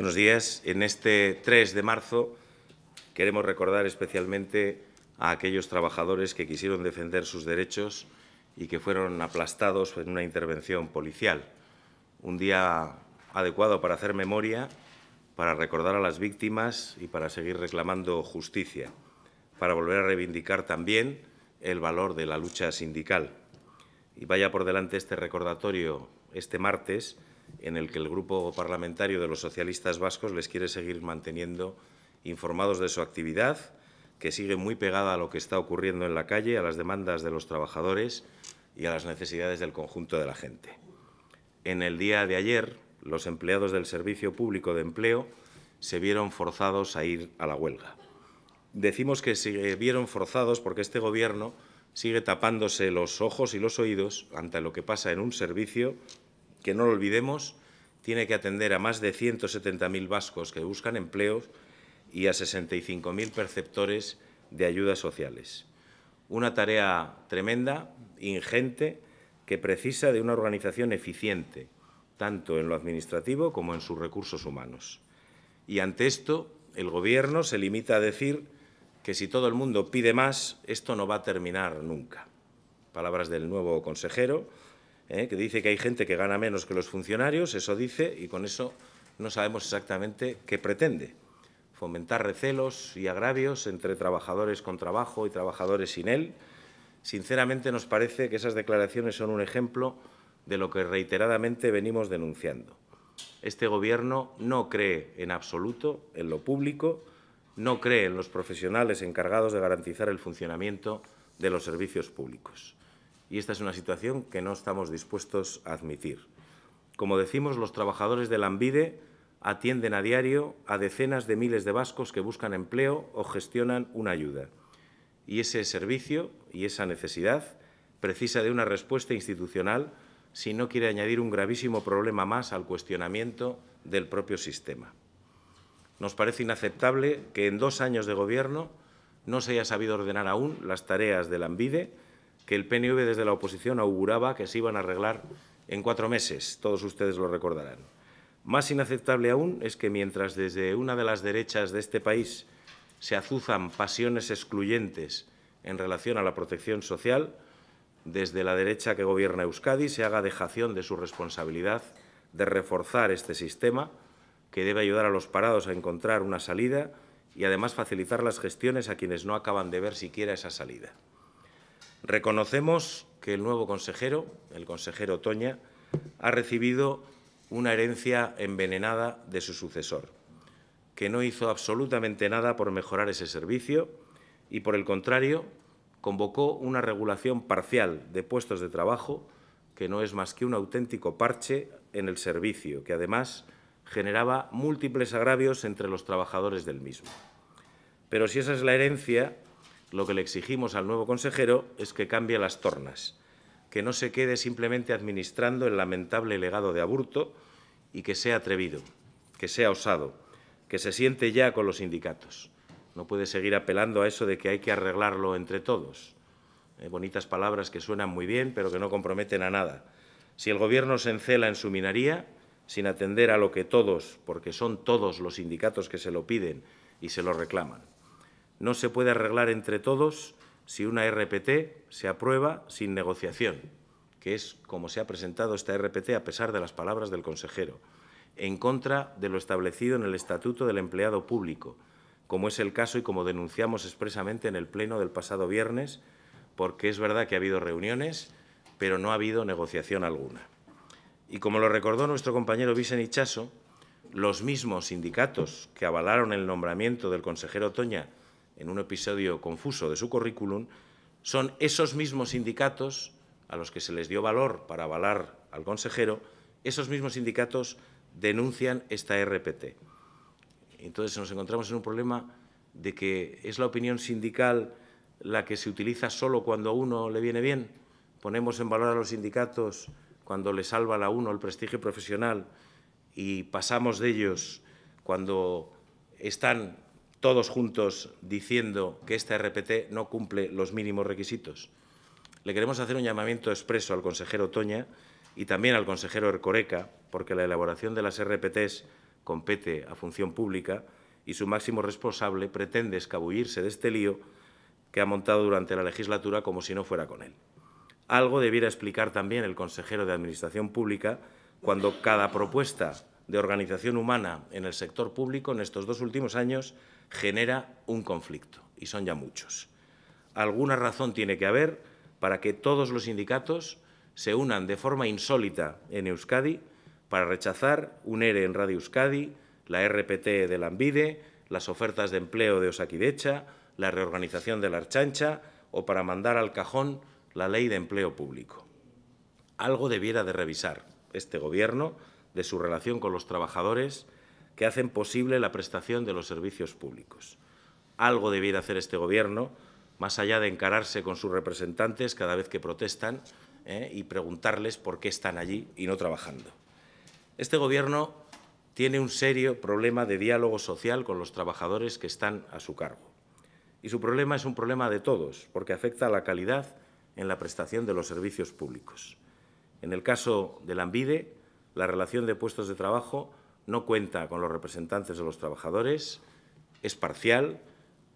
Buenos días. En este 3 de marzo queremos recordar especialmente a aquellos trabajadores que quisieron defender sus derechos y que fueron aplastados en una intervención policial. Un día adecuado para hacer memoria, para recordar a las víctimas y para seguir reclamando justicia, para volver a reivindicar también el valor de la lucha sindical. Y vaya por delante este recordatorio este martes, en el que el Grupo Parlamentario de los Socialistas Vascos les quiere seguir manteniendo informados de su actividad, que sigue muy pegada a lo que está ocurriendo en la calle, a las demandas de los trabajadores y a las necesidades del conjunto de la gente. En el día de ayer, los empleados del Servicio Público de Empleo se vieron forzados a ir a la huelga. Decimos que se vieron forzados porque este Gobierno sigue tapándose los ojos y los oídos ante lo que pasa en un servicio que no lo olvidemos, tiene que atender a más de 170.000 vascos que buscan empleo y a 65.000 perceptores de ayudas sociales. Una tarea tremenda, ingente, que precisa de una organización eficiente, tanto en lo administrativo como en sus recursos humanos. Y ante esto, el Gobierno se limita a decir que si todo el mundo pide más, esto no va a terminar nunca. Palabras del nuevo consejero, ¿eh? que dice que hay gente que gana menos que los funcionarios, eso dice, y con eso no sabemos exactamente qué pretende. Fomentar recelos y agravios entre trabajadores con trabajo y trabajadores sin él. Sinceramente nos parece que esas declaraciones son un ejemplo de lo que reiteradamente venimos denunciando. Este Gobierno no cree en absoluto en lo público, no cree en los profesionales encargados de garantizar el funcionamiento de los servicios públicos y esta es una situación que no estamos dispuestos a admitir. Como decimos, los trabajadores de la atienden a diario a decenas de miles de vascos que buscan empleo o gestionan una ayuda. Y ese servicio y esa necesidad precisa de una respuesta institucional si no quiere añadir un gravísimo problema más al cuestionamiento del propio sistema. Nos parece inaceptable que en dos años de Gobierno no se haya sabido ordenar aún las tareas del Lambide que el PNV desde la oposición auguraba que se iban a arreglar en cuatro meses, todos ustedes lo recordarán. Más inaceptable aún es que mientras desde una de las derechas de este país se azuzan pasiones excluyentes en relación a la protección social, desde la derecha que gobierna Euskadi se haga dejación de su responsabilidad de reforzar este sistema que debe ayudar a los parados a encontrar una salida y además facilitar las gestiones a quienes no acaban de ver siquiera esa salida. Reconocemos que el nuevo consejero, el consejero Toña, ha recibido una herencia envenenada de su sucesor, que no hizo absolutamente nada por mejorar ese servicio y, por el contrario, convocó una regulación parcial de puestos de trabajo que no es más que un auténtico parche en el servicio, que además generaba múltiples agravios entre los trabajadores del mismo. Pero si esa es la herencia, lo que le exigimos al nuevo consejero es que cambie las tornas, que no se quede simplemente administrando el lamentable legado de Aburto y que sea atrevido, que sea osado, que se siente ya con los sindicatos. No puede seguir apelando a eso de que hay que arreglarlo entre todos. Eh, bonitas palabras que suenan muy bien, pero que no comprometen a nada. Si el Gobierno se encela en su minería, sin atender a lo que todos, porque son todos los sindicatos que se lo piden y se lo reclaman, no se puede arreglar entre todos si una RPT se aprueba sin negociación, que es como se ha presentado esta RPT a pesar de las palabras del consejero, en contra de lo establecido en el Estatuto del Empleado Público, como es el caso y como denunciamos expresamente en el Pleno del pasado viernes, porque es verdad que ha habido reuniones, pero no ha habido negociación alguna. Y como lo recordó nuestro compañero Vicenichaso, los mismos sindicatos que avalaron el nombramiento del consejero Toña en un episodio confuso de su currículum, son esos mismos sindicatos a los que se les dio valor para avalar al consejero, esos mismos sindicatos denuncian esta RPT. Entonces nos encontramos en un problema de que es la opinión sindical la que se utiliza solo cuando a uno le viene bien. Ponemos en valor a los sindicatos cuando le salva a uno el prestigio profesional y pasamos de ellos cuando están todos juntos diciendo que esta RPT no cumple los mínimos requisitos. Le queremos hacer un llamamiento expreso al consejero Toña y también al consejero Ercoreca, porque la elaboración de las RPTs compete a función pública y su máximo responsable pretende escabullirse de este lío que ha montado durante la legislatura como si no fuera con él. Algo debiera explicar también el consejero de Administración Pública cuando cada propuesta de organización humana en el sector público en estos dos últimos años genera un conflicto, y son ya muchos. Alguna razón tiene que haber para que todos los sindicatos se unan de forma insólita en Euskadi para rechazar un ERE en Radio Euskadi, la RPT de Lambide... las ofertas de empleo de Osakidecha, la reorganización de la Archancha o para mandar al cajón la ley de empleo público. Algo debiera de revisar este Gobierno de su relación con los trabajadores que hacen posible la prestación de los servicios públicos. Algo debiera hacer este Gobierno, más allá de encararse con sus representantes cada vez que protestan ¿eh? y preguntarles por qué están allí y no trabajando. Este Gobierno tiene un serio problema de diálogo social con los trabajadores que están a su cargo. Y su problema es un problema de todos, porque afecta a la calidad en la prestación de los servicios públicos. En el caso de la ANVIDE, la relación de puestos de trabajo no cuenta con los representantes de los trabajadores, es parcial,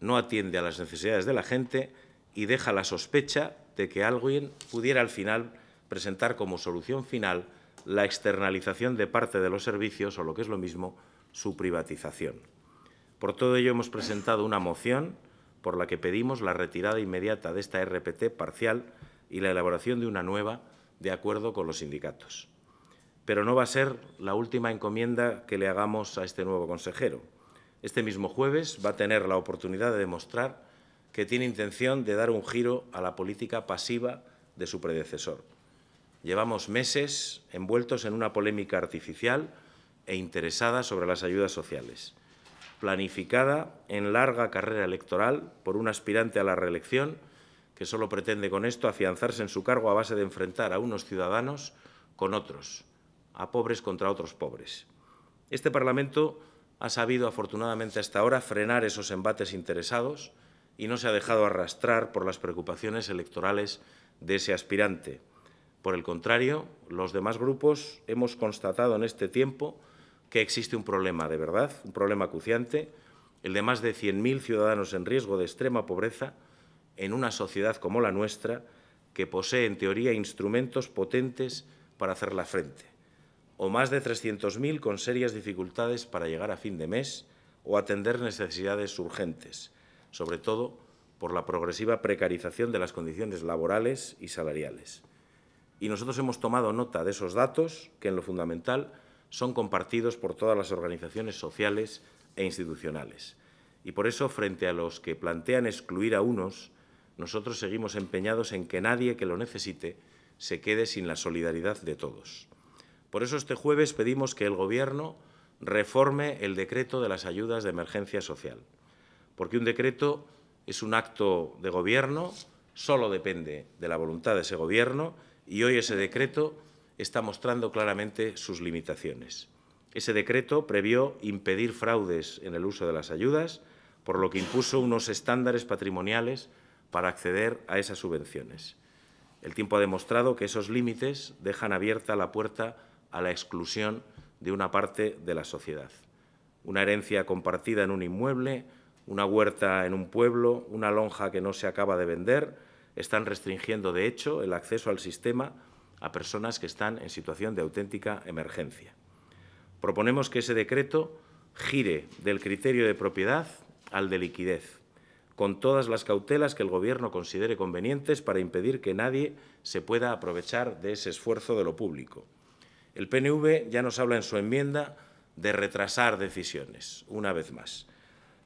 no atiende a las necesidades de la gente y deja la sospecha de que alguien pudiera al final presentar como solución final la externalización de parte de los servicios o, lo que es lo mismo, su privatización. Por todo ello, hemos presentado una moción por la que pedimos la retirada inmediata de esta RPT parcial y la elaboración de una nueva de acuerdo con los sindicatos pero no va a ser la última encomienda que le hagamos a este nuevo consejero. Este mismo jueves va a tener la oportunidad de demostrar que tiene intención de dar un giro a la política pasiva de su predecesor. Llevamos meses envueltos en una polémica artificial e interesada sobre las ayudas sociales, planificada en larga carrera electoral por un aspirante a la reelección que solo pretende con esto afianzarse en su cargo a base de enfrentar a unos ciudadanos con otros, a pobres contra otros pobres. Este Parlamento ha sabido, afortunadamente hasta ahora, frenar esos embates interesados y no se ha dejado arrastrar por las preocupaciones electorales de ese aspirante. Por el contrario, los demás grupos hemos constatado en este tiempo que existe un problema de verdad, un problema acuciante, el de más de 100.000 ciudadanos en riesgo de extrema pobreza en una sociedad como la nuestra, que posee en teoría instrumentos potentes para hacer frente o más de 300.000 con serias dificultades para llegar a fin de mes o atender necesidades urgentes, sobre todo por la progresiva precarización de las condiciones laborales y salariales. Y nosotros hemos tomado nota de esos datos que en lo fundamental son compartidos por todas las organizaciones sociales e institucionales. Y por eso, frente a los que plantean excluir a unos, nosotros seguimos empeñados en que nadie que lo necesite se quede sin la solidaridad de todos. Por eso este jueves pedimos que el Gobierno reforme el decreto de las ayudas de emergencia social, porque un decreto es un acto de Gobierno, solo depende de la voluntad de ese Gobierno y hoy ese decreto está mostrando claramente sus limitaciones. Ese decreto previó impedir fraudes en el uso de las ayudas, por lo que impuso unos estándares patrimoniales para acceder a esas subvenciones. El tiempo ha demostrado que esos límites dejan abierta la puerta a la exclusión de una parte de la sociedad. Una herencia compartida en un inmueble, una huerta en un pueblo, una lonja que no se acaba de vender, están restringiendo de hecho el acceso al sistema a personas que están en situación de auténtica emergencia. Proponemos que ese decreto gire del criterio de propiedad al de liquidez, con todas las cautelas que el Gobierno considere convenientes para impedir que nadie se pueda aprovechar de ese esfuerzo de lo público. El PNV ya nos habla en su enmienda de retrasar decisiones, una vez más.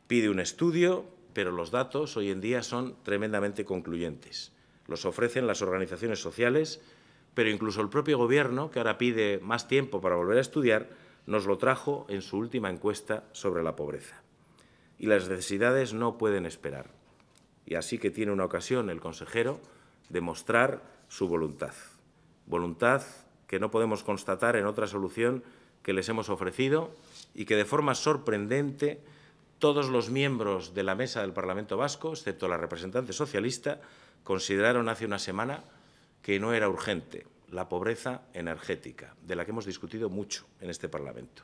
Pide un estudio, pero los datos hoy en día son tremendamente concluyentes. Los ofrecen las organizaciones sociales, pero incluso el propio Gobierno, que ahora pide más tiempo para volver a estudiar, nos lo trajo en su última encuesta sobre la pobreza. Y las necesidades no pueden esperar. Y así que tiene una ocasión el consejero de mostrar su voluntad. Voluntad que no podemos constatar en otra solución que les hemos ofrecido y que de forma sorprendente todos los miembros de la mesa del Parlamento Vasco, excepto la representante socialista, consideraron hace una semana que no era urgente la pobreza energética, de la que hemos discutido mucho en este Parlamento.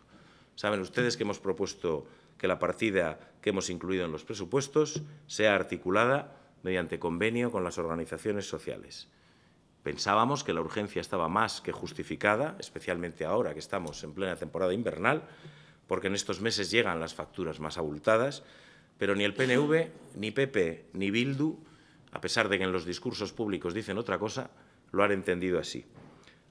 Saben ustedes que hemos propuesto que la partida que hemos incluido en los presupuestos sea articulada mediante convenio con las organizaciones sociales. Pensábamos que la urgencia estaba más que justificada, especialmente ahora que estamos en plena temporada invernal, porque en estos meses llegan las facturas más abultadas, pero ni el PNV, ni PP, ni Bildu, a pesar de que en los discursos públicos dicen otra cosa, lo han entendido así.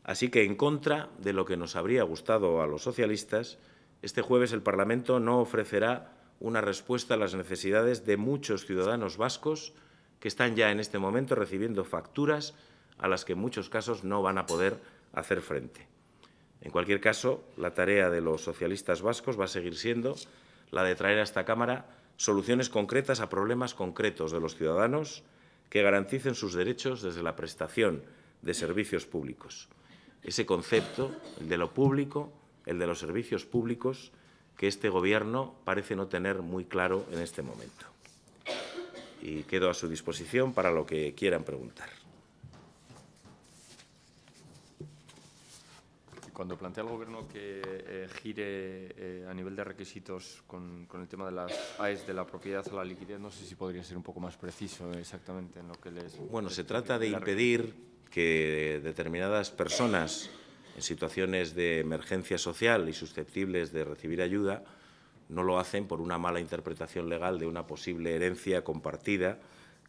Así que, en contra de lo que nos habría gustado a los socialistas, este jueves el Parlamento no ofrecerá una respuesta a las necesidades de muchos ciudadanos vascos que están ya en este momento recibiendo facturas a las que en muchos casos no van a poder hacer frente. En cualquier caso, la tarea de los socialistas vascos va a seguir siendo la de traer a esta Cámara soluciones concretas a problemas concretos de los ciudadanos que garanticen sus derechos desde la prestación de servicios públicos. Ese concepto, el de lo público, el de los servicios públicos, que este Gobierno parece no tener muy claro en este momento. Y quedo a su disposición para lo que quieran preguntar. cuando plantea el Gobierno que eh, gire eh, a nivel de requisitos con, el tema de las AES, de la propiedad a la liquidez, no sé si podría ser un poco más preciso exactamente en lo que les... Bueno, se trata de impedir que determinadas personas en situaciones de emergencia social y susceptibles de recibir ayuda no lo hacen por una mala interpretación legal de una posible herencia compartida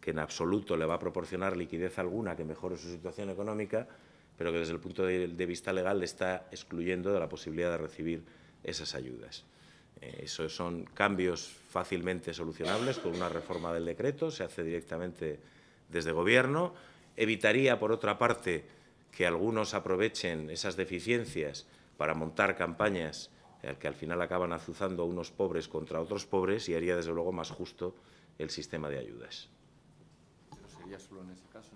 que en absoluto le va a proporcionar liquidez alguna que mejore su situación económica pero que desde el punto de, vista legal le está excluyendo de la posibilidad de recibir esas ayudas. Eh, esos son cambios fácilmente solucionables con una reforma del decreto, se hace directamente desde Gobierno. Evitaría, por otra parte, que algunos aprovechen esas deficiencias para montar campañas eh, que al final acaban azuzando a unos pobres contra otros pobres y haría, desde luego, más justo el sistema de ayudas. Pero sería solo en ese caso,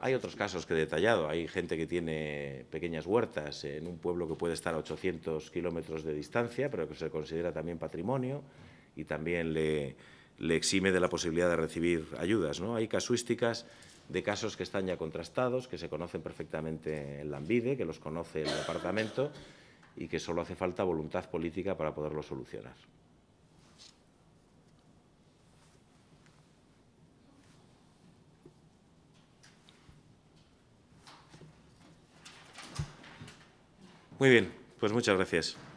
hay otros casos que he detallado. Hay gente que tiene pequeñas huertas en un pueblo que puede estar a 800 kilómetros de distancia, pero que se considera también patrimonio y también le, exime de la posibilidad de recibir ayudas. ¿no? Hay casuísticas de casos que están ya contrastados, que se conocen perfectamente en la que los conoce el departamento y que solo hace falta voluntad política para poderlo solucionar. Muy bien, pues muchas gracias.